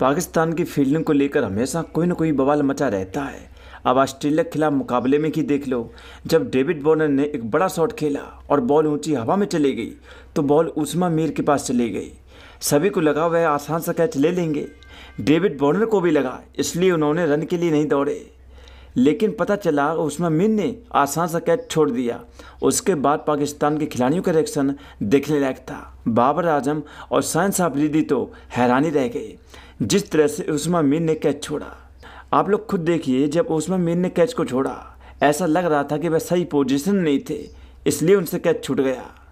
पाकिस्तान की फील्डिंग को लेकर हमेशा कोई ना कोई बवाल मचा रहता है अब ऑस्ट्रेलिया के खिलाफ मुकाबले में ही देख लो जब डेविड बॉर्नर ने एक बड़ा शॉट खेला और बॉल ऊंची हवा में चली गई तो बॉल उस्मा मीर के पास चली गई सभी को लगा वह आसान सा कैच ले लेंगे डेविड बॉर्नर को भी लगा इसलिए उन्होंने रन के लिए नहीं दौड़े लेकिन पता चला उसमें मीन ने आसान सा कैच छोड़ दिया उसके बाद पाकिस्तान के खिलाड़ियों का रिएक्शन देखने लायक था बाबर आजम और साइंस साहब रिदी तो हैरानी रह गए जिस तरह से उस्मा मीन ने कैच छोड़ा आप लोग खुद देखिए जब उस्मा मीन ने कैच को छोड़ा ऐसा लग रहा था कि वह सही पोजीशन नहीं थे इसलिए उनसे कैच छूट गया